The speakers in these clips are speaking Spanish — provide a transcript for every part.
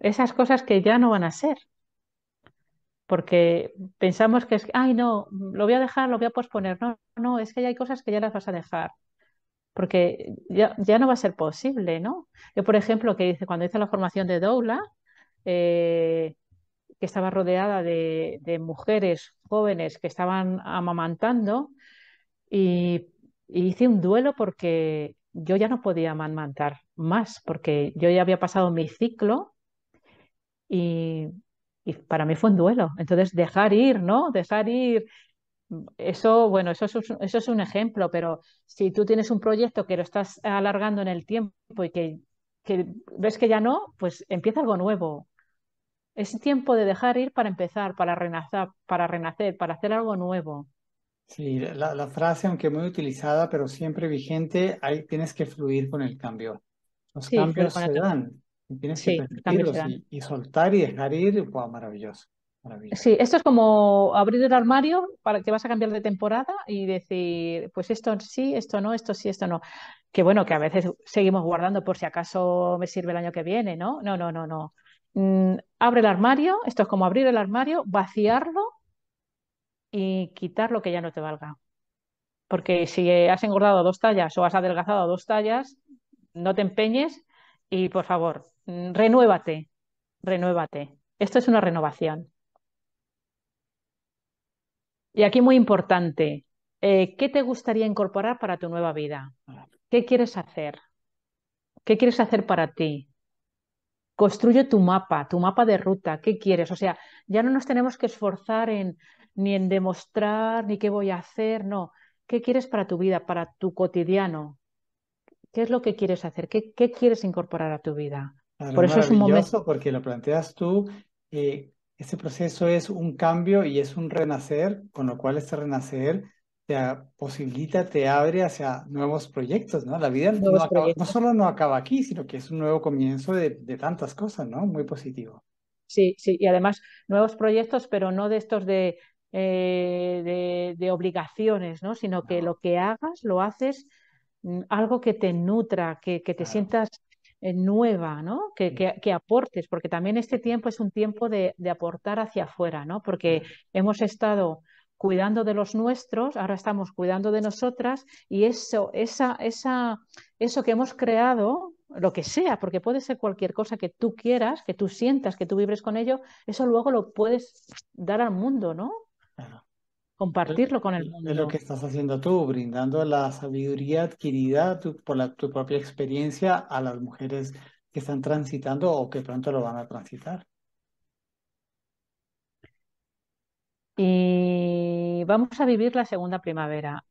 esas cosas que ya no van a ser. Porque pensamos que es, ay, no, lo voy a dejar, lo voy a posponer. No, no, es que ya hay cosas que ya las vas a dejar. Porque ya, no va a ser posible, ¿no? Yo, por ejemplo, que dice, cuando hice la formación de Doula, eh, que estaba rodeada de, mujeres jóvenes que estaban amamantando, y, y hice un duelo porque yo ya no podía amamantar más, porque yo ya había pasado mi ciclo y, para mí fue un duelo. Entonces, dejar ir, ¿no? Dejar ir. Eso, bueno, eso es, un ejemplo, pero si tú tienes un proyecto que lo estás alargando en el tiempo y que, ves que ya no, pues empieza algo nuevo. Es tiempo de dejar ir para empezar, para renacer, para renacer, para hacer algo nuevo. Sí, la, frase, aunque muy utilizada, pero siempre vigente, ahí tienes que fluir con el cambio. Los cambios se dan. Tienes que y, soltar y dejar ir, maravilloso, Sí, esto es como abrir el armario para que vas a cambiar de temporada y decir, pues esto sí, esto no, esto sí, esto no. Que bueno, que a veces seguimos guardando por si acaso me sirve el año que viene, ¿no? No, no, no, no. Mm, abre el armario, esto es como abrir el armario, vaciarlo y quitar lo que ya no te valga. Porque si has engordado dos tallas o has adelgazado dos tallas, no te empeñes y por favor, Mm, renuévate, renuévate. Esto es una renovación. Y aquí muy importante, eh, ¿qué te gustaría incorporar para tu nueva vida? ¿Qué quieres hacer? ¿Qué quieres hacer para ti? Construye tu mapa, tu mapa de ruta, ¿qué quieres? O sea, ya no nos tenemos que esforzar en ni en demostrar ni qué voy a hacer, no. ¿Qué quieres para tu vida, para tu cotidiano? ¿Qué es lo que quieres hacer? qué quieres incorporar a tu vida? Por eso es un momento. Porque lo planteas tú, eh, este proceso es un cambio y es un renacer, con lo cual este renacer te posibilita, te abre hacia nuevos proyectos, ¿no? La vida no, solo no acaba aquí, sino que es un nuevo comienzo de, tantas cosas, ¿no? Muy positivo. Sí, sí, y además nuevos proyectos, pero no de estos de, eh, de, obligaciones, ¿no? Sino que lo que hagas lo haces mm, algo que te nutra, que, que te sientas eh, nueva, ¿no? Que, aportes, porque también este tiempo es un tiempo de, de aportar hacia afuera, ¿no? porque hemos estado cuidando de los nuestros, ahora estamos cuidando de nosotras y eso, esa, esa, eso que hemos creado, lo que sea, porque puede ser cualquier cosa que tú quieras, que tú sientas, que tú vibres con ello, eso luego lo puedes dar al mundo, ¿no? compartirlo con el mundo. Es lo que estás haciendo tú, brindando la sabiduría adquirida por tu propia experiencia a las mujeres que están transitando o que pronto lo van a transitar. Y eh, vamos a vivir la segunda primavera.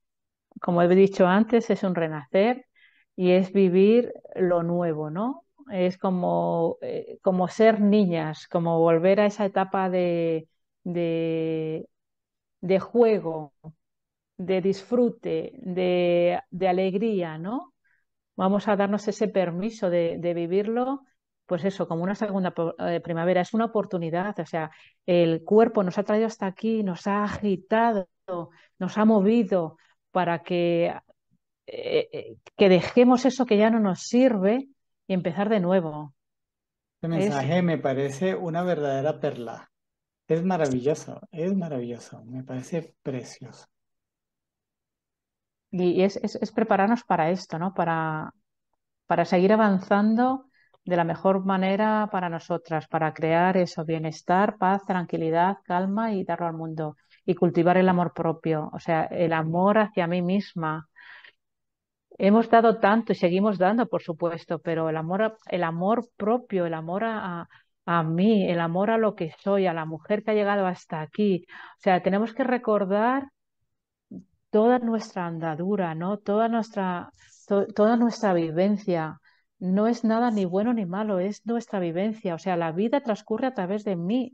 Como he dicho antes, es un renacer y es vivir lo nuevo, ¿no? Es como, eh, como ser niñas, como volver a esa etapa de de juego, de disfrute, de, alegría, ¿no? Vamos a darnos ese permiso de, vivirlo pues eso, como una segunda eh, primavera, es una oportunidad, o sea, el cuerpo nos ha traído hasta aquí, nos ha agitado, nos ha movido para que, eh, eh, que dejemos eso que ya no nos sirve y empezar de nuevo. Este mensaje me parece una verdadera perla. Es maravilloso, es maravilloso, me parece precioso. Y, es, prepararnos para esto, ¿no? Para, para seguir avanzando de la mejor manera para nosotras, para crear eso, bienestar, paz, tranquilidad, calma y darlo al mundo. Y cultivar el amor propio, o sea, el amor hacia mí misma. Hemos dado tanto y seguimos dando, por supuesto, pero el amor, el amor propio, el amor a, a mí, el amor a lo que soy, a la mujer que ha llegado hasta aquí. O sea, tenemos que recordar toda nuestra andadura, ¿no? Toda nuestra, toda nuestra vivencia. No es nada ni bueno ni malo, es nuestra vivencia. O sea, la vida transcurre a través de mí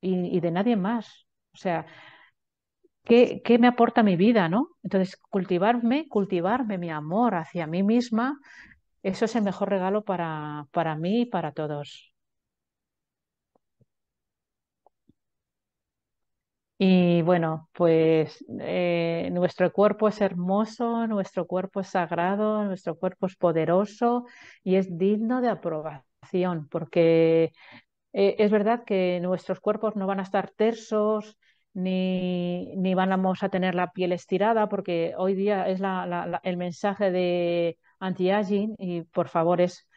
y, de nadie más. O sea, ¿qué, ¿qué, me aporta mi vida, no? Entonces, cultivarme, cultivarme mi amor hacia mí misma eso es el mejor regalo para, para mí y para todos. Y bueno, pues eh, nuestro cuerpo es hermoso, nuestro cuerpo es sagrado, nuestro cuerpo es poderoso y es digno de aprobación, porque eh, es verdad que nuestros cuerpos no van a estar tersos, ni, ni vamos a tener la piel estirada, porque hoy día es el mensaje de anti y por favor es,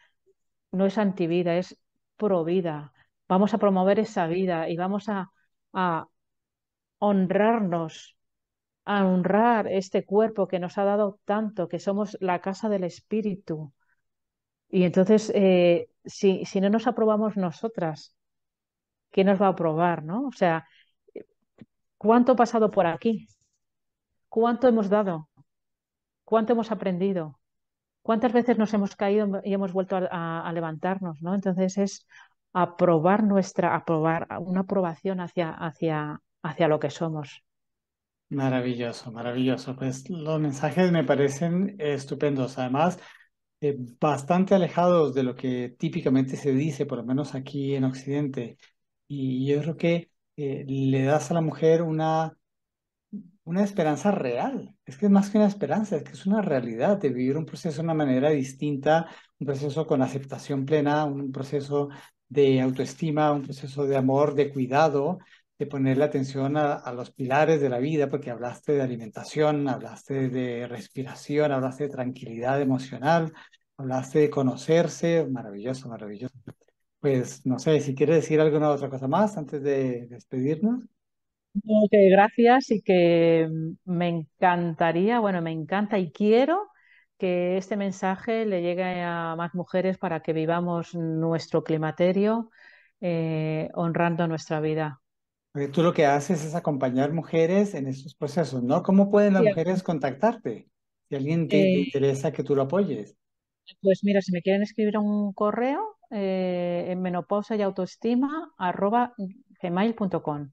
no es antivida, es pro vida. Vamos a promover esa vida y vamos a, honrarnos, a honrar este cuerpo que nos ha dado tanto, que somos la casa del espíritu. Y entonces, eh, si, si no nos aprobamos nosotras, ¿quién nos va a aprobar? ¿no? O sea, ¿cuánto ha pasado por aquí? ¿Cuánto hemos dado? ¿Cuánto hemos aprendido? cuántas veces nos hemos caído y hemos vuelto a, levantarnos, ¿no? Entonces es aprobar nuestra, aprobar, una aprobación hacia, hacia, hacia lo que somos. Maravilloso, maravilloso. Pues los mensajes me parecen estupendos. Además, eh, bastante alejados de lo que típicamente se dice, por lo menos aquí en Occidente. Y yo creo que eh, le das a la mujer una una esperanza real. Es que es más que una esperanza, es que es una realidad de vivir un proceso de una manera distinta, un proceso con aceptación plena, un proceso de autoestima, un proceso de amor, de cuidado, de ponerle atención a, los pilares de la vida, porque hablaste de alimentación, hablaste de respiración, hablaste de tranquilidad emocional, hablaste de conocerse, maravilloso, maravilloso. Pues no sé, si quieres decir alguna otra cosa más antes de despedirnos gracias y que me encantaría, bueno, me encanta y quiero que este mensaje le llegue a más mujeres para que vivamos nuestro climaterio eh, honrando nuestra vida. tú lo que haces es acompañar mujeres en estos procesos, ¿no? ¿Cómo pueden las mujeres contactarte? Si alguien te, eh. interesa que tú lo apoyes. Pues mira, si me quieren escribir un correo eh, en menopausa y autoestima gmail.com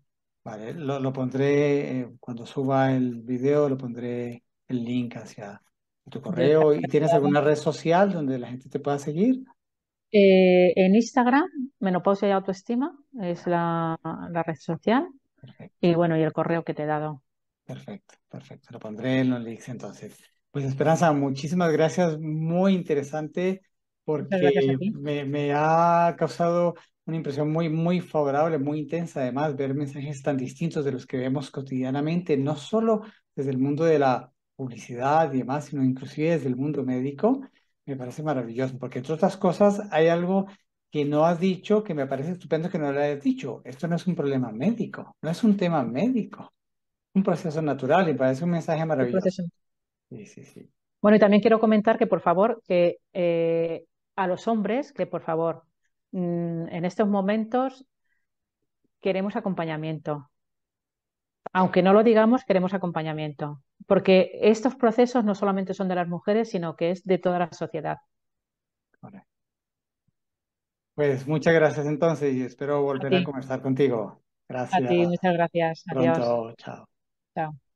lo, pondré, eh, cuando suba el video, lo pondré el link hacia tu correo. ¿Y tienes alguna red social donde la gente te pueda seguir? Eh, en Instagram, Menopausia y Autoestima es la, red social. Y bueno, y el correo que te he dado. Perfecto, perfecto. Lo pondré en los links entonces. Pues Esperanza, muchísimas gracias. Muy interesante porque me ha causado una impresión muy, muy favorable, muy intensa, además, ver mensajes tan distintos de los que vemos cotidianamente, no solo desde el mundo de la publicidad y demás, sino inclusive desde el mundo médico, me parece maravilloso, porque entre otras cosas hay algo que no has dicho, que me parece estupendo que no lo hayas dicho. Esto no es un problema médico, no es un tema médico, un proceso natural y parece un mensaje maravilloso. Sí, sí, sí. Bueno, y también quiero comentar que por favor, que eh, a los hombres, que por favor Mm, en estos momentos queremos acompañamiento. Aunque no lo digamos, queremos acompañamiento. Porque estos procesos no solamente son de las mujeres, sino que es de toda la sociedad. Pues muchas gracias entonces y espero volver a, conversar contigo. Gracias. A ti, muchas gracias. Pronto, chao. Chao.